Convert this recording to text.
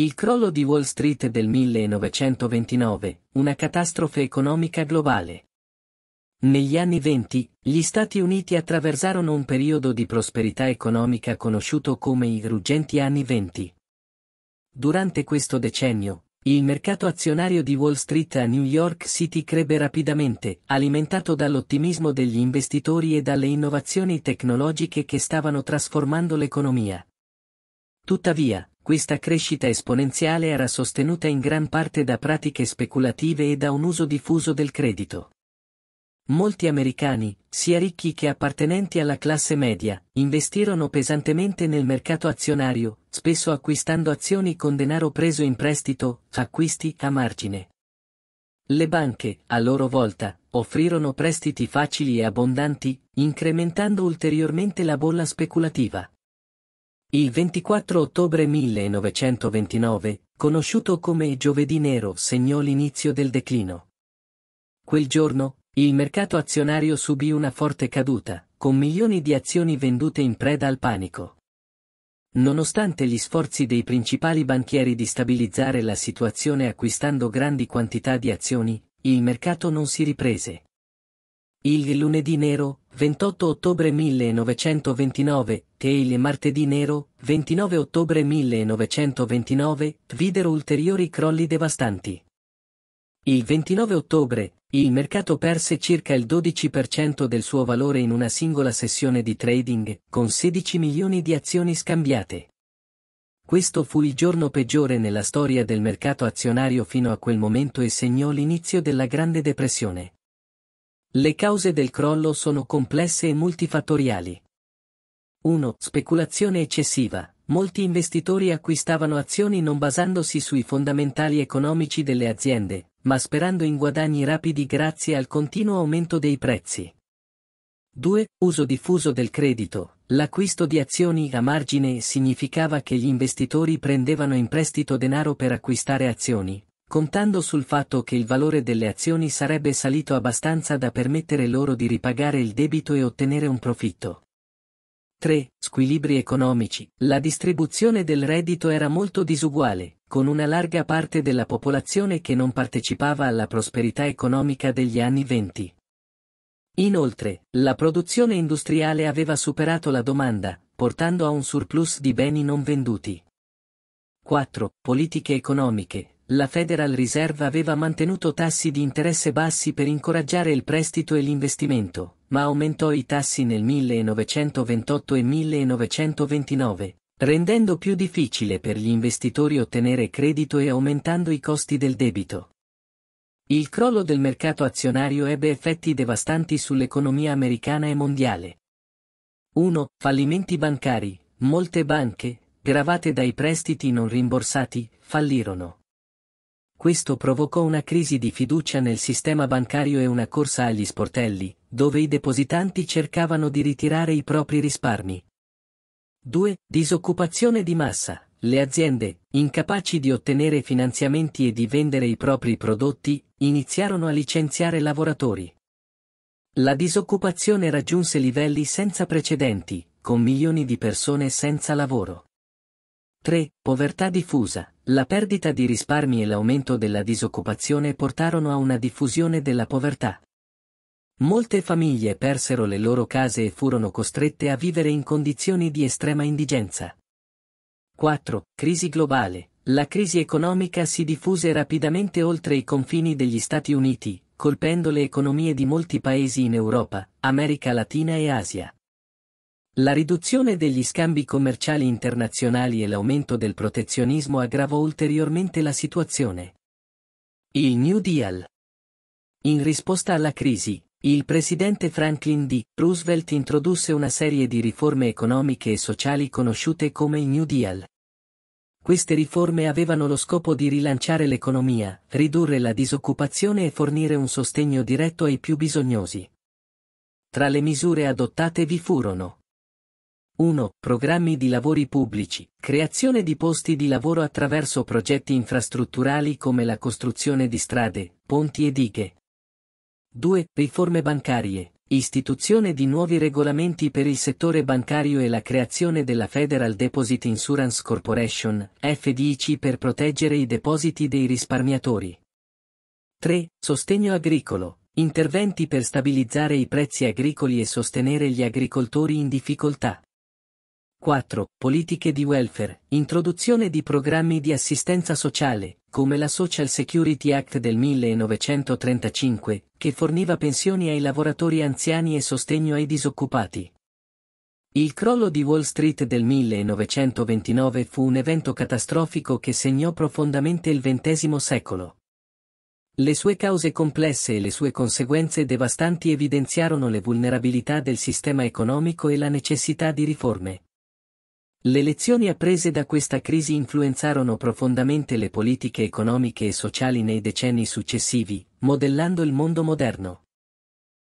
Il crollo di Wall Street del 1929, una catastrofe economica globale. Negli anni venti, gli Stati Uniti attraversarono un periodo di prosperità economica conosciuto come i ruggenti anni venti. Durante questo decennio, il mercato azionario di Wall Street a New York City crebbe rapidamente, alimentato dall'ottimismo degli investitori e dalle innovazioni tecnologiche che stavano trasformando l'economia. Tuttavia, questa crescita esponenziale era sostenuta in gran parte da pratiche speculative e da un uso diffuso del credito. Molti americani, sia ricchi che appartenenti alla classe media, investirono pesantemente nel mercato azionario, spesso acquistando azioni con denaro preso in prestito, acquisti a margine. Le banche, a loro volta, offrirono prestiti facili e abbondanti, incrementando ulteriormente la bolla speculativa. Il 24 ottobre 1929, conosciuto come Giovedì Nero, segnò l'inizio del declino. Quel giorno, il mercato azionario subì una forte caduta, con milioni di azioni vendute in preda al panico. Nonostante gli sforzi dei principali banchieri di stabilizzare la situazione acquistando grandi quantità di azioni, il mercato non si riprese. Il lunedì nero, 28 ottobre 1929, e il martedì nero, 29 ottobre 1929, videro ulteriori crolli devastanti. Il 29 ottobre, il mercato perse circa il 12% del suo valore in una singola sessione di trading, con 16 milioni di azioni scambiate. Questo fu il giorno peggiore nella storia del mercato azionario fino a quel momento e segnò l'inizio della Grande Depressione. Le cause del crollo sono complesse e multifattoriali. 1. Speculazione eccessiva. Molti investitori acquistavano azioni non basandosi sui fondamentali economici delle aziende, ma sperando in guadagni rapidi grazie al continuo aumento dei prezzi. 2. Uso diffuso del credito. L'acquisto di azioni a margine significava che gli investitori prendevano in prestito denaro per acquistare azioni, contando sul fatto che il valore delle azioni sarebbe salito abbastanza da permettere loro di ripagare il debito e ottenere un profitto. 3. Squilibri economici. La distribuzione del reddito era molto disuguale, con una larga parte della popolazione che non partecipava alla prosperità economica degli anni 20. Inoltre, la produzione industriale aveva superato la domanda, portando a un surplus di beni non venduti. 4. Politiche economiche la Federal Reserve aveva mantenuto tassi di interesse bassi per incoraggiare il prestito e l'investimento, ma aumentò i tassi nel 1928 e 1929, rendendo più difficile per gli investitori ottenere credito e aumentando i costi del debito. Il crollo del mercato azionario ebbe effetti devastanti sull'economia americana e mondiale. 1. Fallimenti bancari. Molte banche, gravate dai prestiti non rimborsati, fallirono. Questo provocò una crisi di fiducia nel sistema bancario e una corsa agli sportelli, dove i depositanti cercavano di ritirare i propri risparmi. 2. Disoccupazione di massa. Le aziende, incapaci di ottenere finanziamenti e di vendere i propri prodotti, iniziarono a licenziare lavoratori. La disoccupazione raggiunse livelli senza precedenti, con milioni di persone senza lavoro. 3. Povertà diffusa. La perdita di risparmi e l'aumento della disoccupazione portarono a una diffusione della povertà. Molte famiglie persero le loro case e furono costrette a vivere in condizioni di estrema indigenza. 4. Crisi globale. La crisi economica si diffuse rapidamente oltre i confini degli Stati Uniti, colpendo le economie di molti paesi in Europa, America Latina e Asia. La riduzione degli scambi commerciali internazionali e l'aumento del protezionismo aggravò ulteriormente la situazione. Il New Deal. In risposta alla crisi, il presidente Franklin D. Roosevelt introdusse una serie di riforme economiche e sociali conosciute come il New Deal. Queste riforme avevano lo scopo di rilanciare l'economia, ridurre la disoccupazione e fornire un sostegno diretto ai più bisognosi. Tra le misure adottate vi furono 1. Programmi di lavori pubblici. Creazione di posti di lavoro attraverso progetti infrastrutturali come la costruzione di strade, ponti e dighe. 2. Riforme bancarie. Istituzione di nuovi regolamenti per il settore bancario e la creazione della Federal Deposit Insurance Corporation, FDIC per proteggere i depositi dei risparmiatori. 3. Sostegno agricolo. Interventi per stabilizzare i prezzi agricoli e sostenere gli agricoltori in difficoltà. 4. Politiche di welfare. Introduzione di programmi di assistenza sociale, come la Social Security Act del 1935, che forniva pensioni ai lavoratori anziani e sostegno ai disoccupati. Il crollo di Wall Street del 1929 fu un evento catastrofico che segnò profondamente il XX secolo. Le sue cause complesse e le sue conseguenze devastanti evidenziarono le vulnerabilità del sistema economico e la necessità di riforme. Le lezioni apprese da questa crisi influenzarono profondamente le politiche economiche e sociali nei decenni successivi, modellando il mondo moderno.